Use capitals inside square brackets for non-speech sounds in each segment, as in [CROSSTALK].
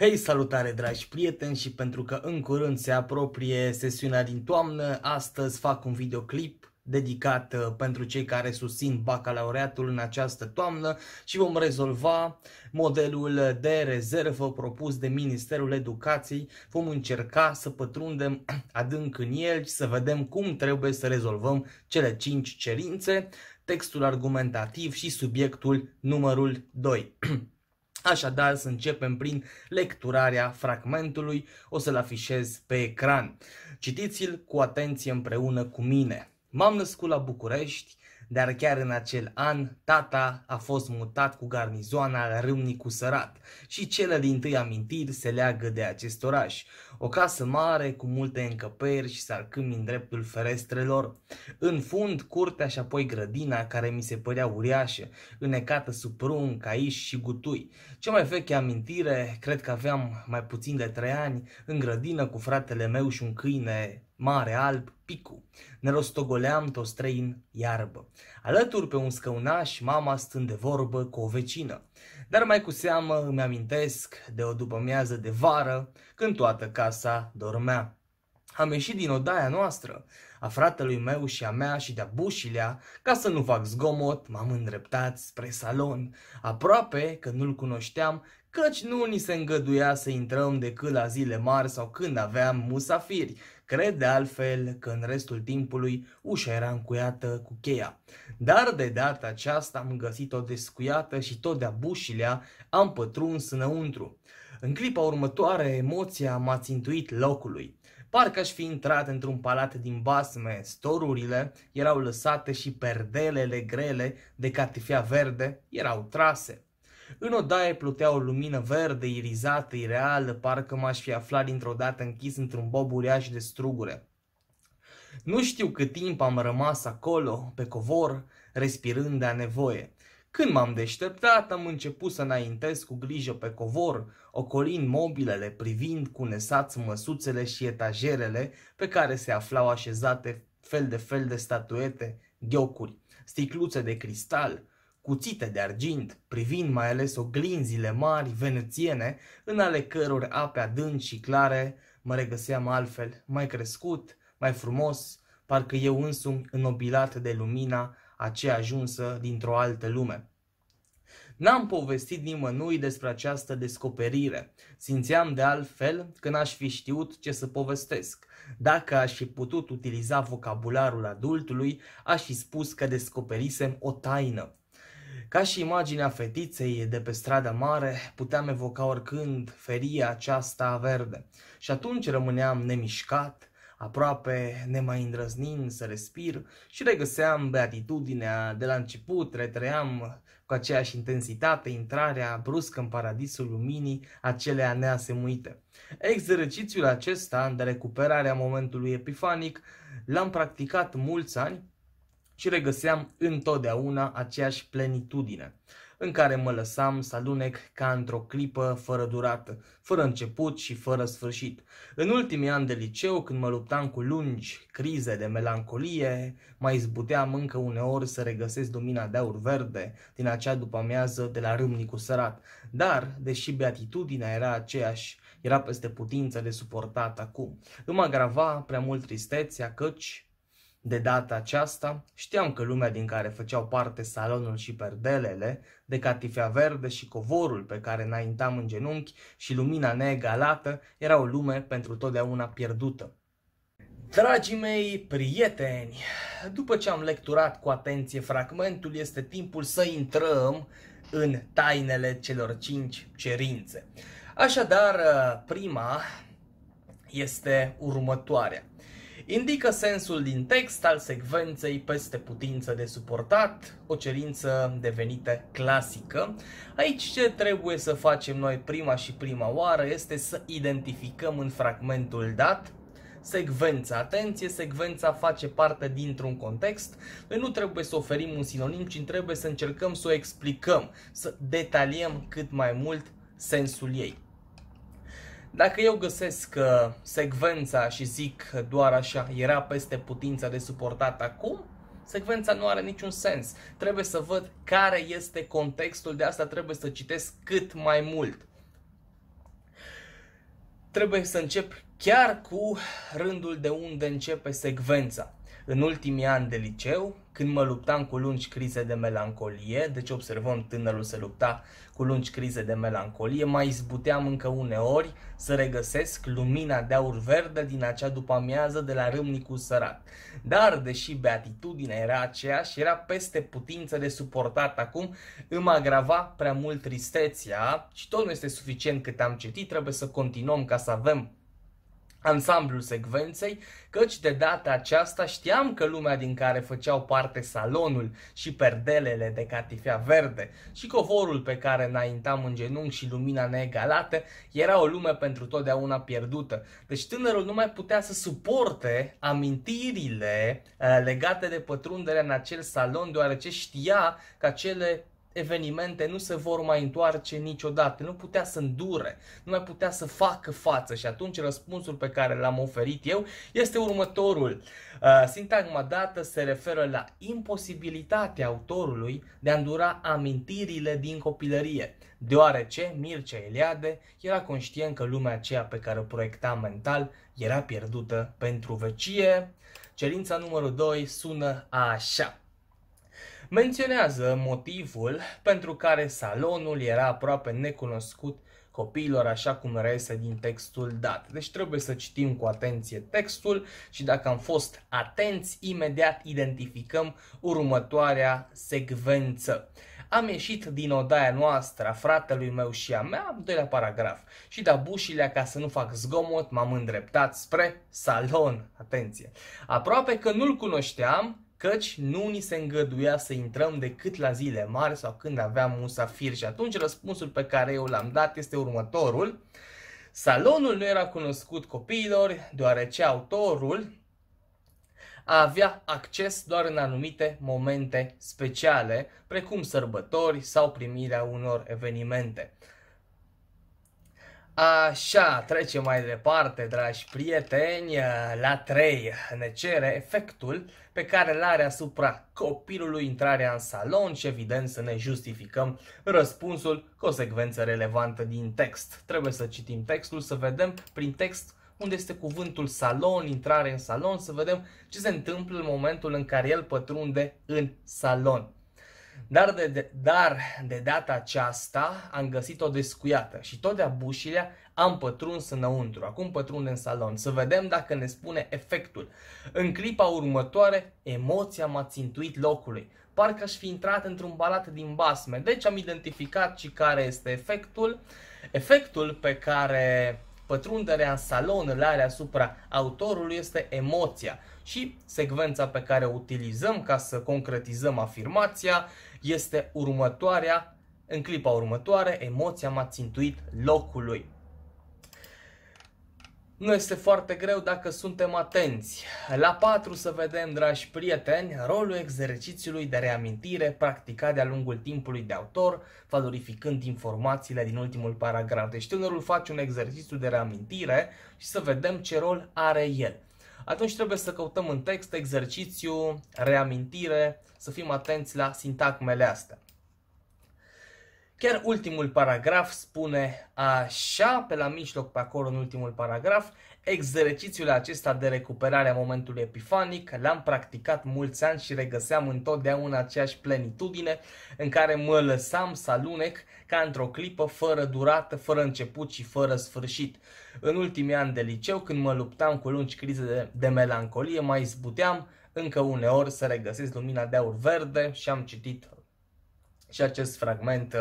Hei, salutare dragi prieteni și pentru că în curând se apropie sesiunea din toamnă, astăzi fac un videoclip dedicat uh, pentru cei care susțin bacalaureatul în această toamnă și vom rezolva modelul de rezervă propus de Ministerul Educației. Vom încerca să pătrundem [CLEARS THROAT] adânc în el și să vedem cum trebuie să rezolvăm cele 5 cerințe, textul argumentativ și subiectul numărul 2. [CLEARS THROAT] Așadar să începem prin lecturarea fragmentului, o să-l afișez pe ecran. Citiți-l cu atenție împreună cu mine. M-am născut la București, dar chiar în acel an tata a fost mutat cu garnizoana la Râmnicu Sărat și cele din tâi amintiri se leagă de acest oraș. O casă mare cu multe încăperi și sarcâmi în dreptul ferestrelor. În fund, curtea și apoi grădina care mi se părea uriașă, înecată sub prun caiș și gutui. Cea mai veche amintire, cred că aveam mai puțin de trei ani, în grădină cu fratele meu și un câine mare alb, picu. Ne rostogoleam toți trei în iarbă. Alături pe un scăunaș, mama stând de vorbă cu o vecină. Dar mai cu seamă îmi amintesc de o dupămiază de vară, când toată casa dormea. Am ieșit din odaia noastră, a fratelui meu și a mea și de-a bușilea, ca să nu fac zgomot, m-am îndreptat spre salon, aproape că nu-l cunoșteam, căci nu ni se îngăduia să intrăm decât la zile mari sau când aveam musafiri, Cred de altfel că în restul timpului ușa era încuiată cu cheia. Dar de data aceasta am găsit-o descuiată și tot de-a bușilea am pătruns înăuntru. În clipa următoare, emoția m-a țintuit locului. Parcă aș fi intrat într-un palat din basme, storurile erau lăsate și perdelele grele de catifea verde erau trase. În odaie plutea o lumină verde, irizată, ireală, parcă m-aș fi aflat dintr-o dată închis într-un bob uriaș de strugure. Nu știu cât timp am rămas acolo, pe covor, respirând de-a nevoie. Când m-am deșteptat, am început să înaintez cu grijă pe covor, ocolind mobilele, privind cu nesați măsuțele și etajerele pe care se aflau așezate fel de fel de statuete, ghiocuri, sticluțe de cristal, cuțite de argint, privind mai ales oglinzile mari venețiene, în ale căror ape adânci și clare mă regăseam altfel, mai crescut, mai frumos, parcă eu însumi înobilat de lumina aceea ajunsă dintr-o altă lume. N-am povestit nimănui despre această descoperire. Simțeam de altfel că n-aș fi știut ce să povestesc. Dacă aș fi putut utiliza vocabularul adultului, aș fi spus că descoperisem o taină. Ca și imaginea fetiței de pe strada mare, puteam evoca oricând feria aceasta verde. Și atunci rămâneam nemișcat, aproape nemai îndrăznind să respir și regăseam beatitudinea de la început, retrăiam cu aceeași intensitate intrarea bruscă în paradisul luminii acelea neasemuite. Exercițiul acesta de recuperare a momentului epifanic l-am practicat mulți ani și regăseam întotdeauna aceeași plenitudine, în care mă lăsam să alunec ca într-o clipă fără durată, fără început și fără sfârșit. În ultimii ani de liceu, când mă luptam cu lungi crize de melancolie, mai zbuteam încă uneori să regăsesc lumina de aur verde din acea după-amiază de la Râmnicu Sărat. Dar, deși beatitudinea era aceeași, era peste putință de suportat acum. Îmi agrava prea mult tristețea căci de data aceasta știam că lumea din care făceau parte salonul și perdelele, de catifea verde și covorul pe care înaintam în genunchi și lumina neegalată era o lume pentru totdeauna pierdută. Dragii mei prieteni, după ce am lecturat cu atenție fragmentul, este timpul să intrăm în tainele celor cinci cerințe. Așadar, prima este următoarea indică sensul din text al secvenței peste putință de suportat, o cerință devenită clasică. Aici ce trebuie să facem noi prima și prima oară este să identificăm în fragmentul dat secvența. Atenție, secvența face parte dintr-un context. Noi nu trebuie să oferim un sinonim, ci trebuie să încercăm să o explicăm, să detaliem cât mai mult sensul ei. Dacă eu găsesc uh, secvența și zic doar așa, era peste putința de suportat acum, secvența nu are niciun sens. Trebuie să văd care este contextul, de asta trebuie să citesc cât mai mult. Trebuie să încep chiar cu rândul de unde începe secvența în ultimii ani de liceu, când mă luptam cu lungi crize de melancolie, deci observăm tânărul se lupta cu lungi crize de melancolie, mai izbuteam încă uneori să regăsesc lumina de aur verde din acea după-amiază de la râmnicul sărat. Dar, deși beatitudinea era aceeași, era peste putință de suportat acum, îmi agrava prea mult tristețea și tot nu este suficient cât am citit, trebuie să continuăm ca să avem ansamblul secvenței, căci de data aceasta știam că lumea din care făceau parte salonul și perdelele de catifea verde și covorul pe care înaintam în genunchi și lumina neegalată era o lume pentru totdeauna pierdută. Deci tânărul nu mai putea să suporte amintirile uh, legate de pătrunderea în acel salon, deoarece știa că acele evenimente nu se vor mai întoarce niciodată, nu putea să îndure, nu mai putea să facă față și atunci răspunsul pe care l-am oferit eu este următorul. Uh, sintagma dată se referă la imposibilitatea autorului de a îndura amintirile din copilărie, deoarece Mircea Eliade era conștient că lumea aceea pe care o proiecta mental era pierdută pentru vecie. Cerința numărul 2 sună așa. Menționează motivul pentru care salonul era aproape necunoscut copiilor, așa cum reiese din textul dat. Deci trebuie să citim cu atenție textul și dacă am fost atenți, imediat identificăm următoarea secvență. Am ieșit din odaia noastră, a fratelui meu și a mea, doilea paragraf. Și da bușile, ca să nu fac zgomot, m-am îndreptat spre salon. Atenție! Aproape că nu-l cunoșteam, căci nu ni se îngăduia să intrăm decât la zile mari sau când aveam un safir și atunci răspunsul pe care eu l-am dat este următorul. Salonul nu era cunoscut copiilor, deoarece autorul avea acces doar în anumite momente speciale, precum sărbători sau primirea unor evenimente. Așa, trecem mai departe, dragi prieteni. La 3 ne cere efectul pe care îl are asupra copilului intrarea în salon și evident să ne justificăm răspunsul cu o secvență relevantă din text. Trebuie să citim textul, să vedem prin text unde este cuvântul salon, intrare în salon, să vedem ce se întâmplă în momentul în care el pătrunde în salon. Dar de, de, dar de data aceasta am găsit-o descuiată și tot de-a bușilea am pătruns înăuntru. Acum pătrunde în salon. Să vedem dacă ne spune efectul. În clipa următoare, emoția m-a țintuit locului. Parcă aș fi intrat într-un balat din basme. Deci am identificat și care este efectul. Efectul pe care Pătrunderea în salon îl are asupra autorului este emoția și secvența pe care o utilizăm ca să concretizăm afirmația este următoarea. În clipa următoare, emoția m-a țintuit locului. Nu este foarte greu dacă suntem atenți. La 4 să vedem, dragi prieteni, rolul exercițiului de reamintire practicat de-a lungul timpului de autor, valorificând informațiile din ultimul paragraf. Deci tânărul face un exercițiu de reamintire și să vedem ce rol are el. Atunci trebuie să căutăm în text exercițiu, reamintire, să fim atenți la sintagmele astea. Chiar ultimul paragraf spune așa, pe la mijloc, pe acolo, în ultimul paragraf, exercițiul acesta de recuperare a momentului epifanic l-am practicat mulți ani și regăseam întotdeauna aceeași plenitudine în care mă lăsam să alunec ca într-o clipă fără durată, fără început și fără sfârșit. În ultimii ani de liceu, când mă luptam cu lungi crize de, de melancolie, mai zbuteam încă uneori să regăsesc lumina de aur verde și am citit și acest fragment uh,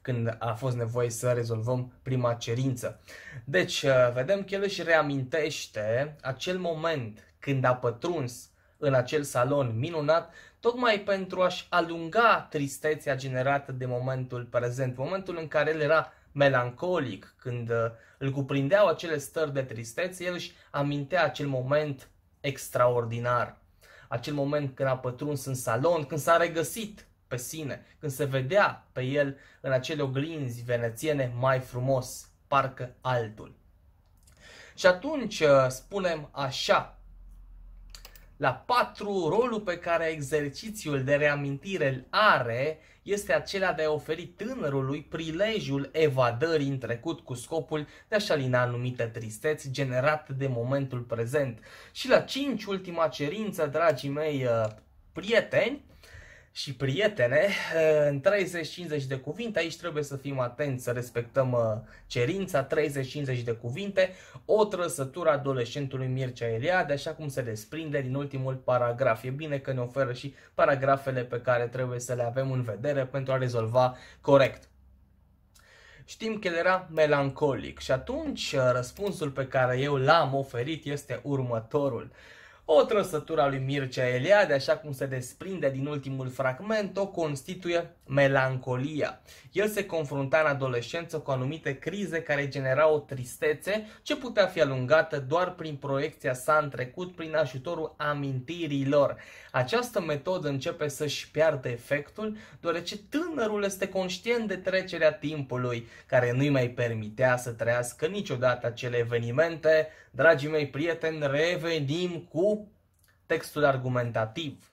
când a fost nevoie să rezolvăm prima cerință. Deci, uh, vedem că el își reamintește acel moment când a pătruns în acel salon minunat, tocmai pentru a-și alunga tristețea generată de momentul prezent, momentul în care el era melancolic, când uh, îl cuprindeau acele stări de tristețe, el își amintea acel moment extraordinar, acel moment când a pătruns în salon, când s-a regăsit pe sine, când se vedea pe el în acele oglinzi venețiene mai frumos, parcă altul. Și atunci uh, spunem așa, la patru, rolul pe care exercițiul de reamintire îl are este acela de a oferi tânărului prilejul evadării în trecut cu scopul de a-și alina anumite tristeți generate de momentul prezent. Și la cinci, ultima cerință, dragii mei uh, prieteni, și prietene, eh, în 30-50 de cuvinte, aici trebuie să fim atenți, să respectăm eh, cerința, 30-50 de cuvinte, o trăsătură adolescentului Mircea Eliade, așa cum se desprinde din ultimul paragraf. E bine că ne oferă și paragrafele pe care trebuie să le avem în vedere pentru a rezolva corect. Știm că el era melancolic și atunci eh, răspunsul pe care eu l-am oferit este următorul. Uh, o trăsătură a lui Mircea Eliade, așa cum se desprinde din ultimul fragment, o constituie melancolia. El se confrunta în adolescență cu anumite crize care generau o tristețe ce putea fi alungată doar prin proiecția sa în trecut, prin ajutorul amintirilor. Această metodă începe să-și piardă efectul, deoarece tânărul este conștient de trecerea timpului, care nu-i mai permitea să trăiască niciodată acele evenimente Dragii mei prieteni, revenim cu textul argumentativ.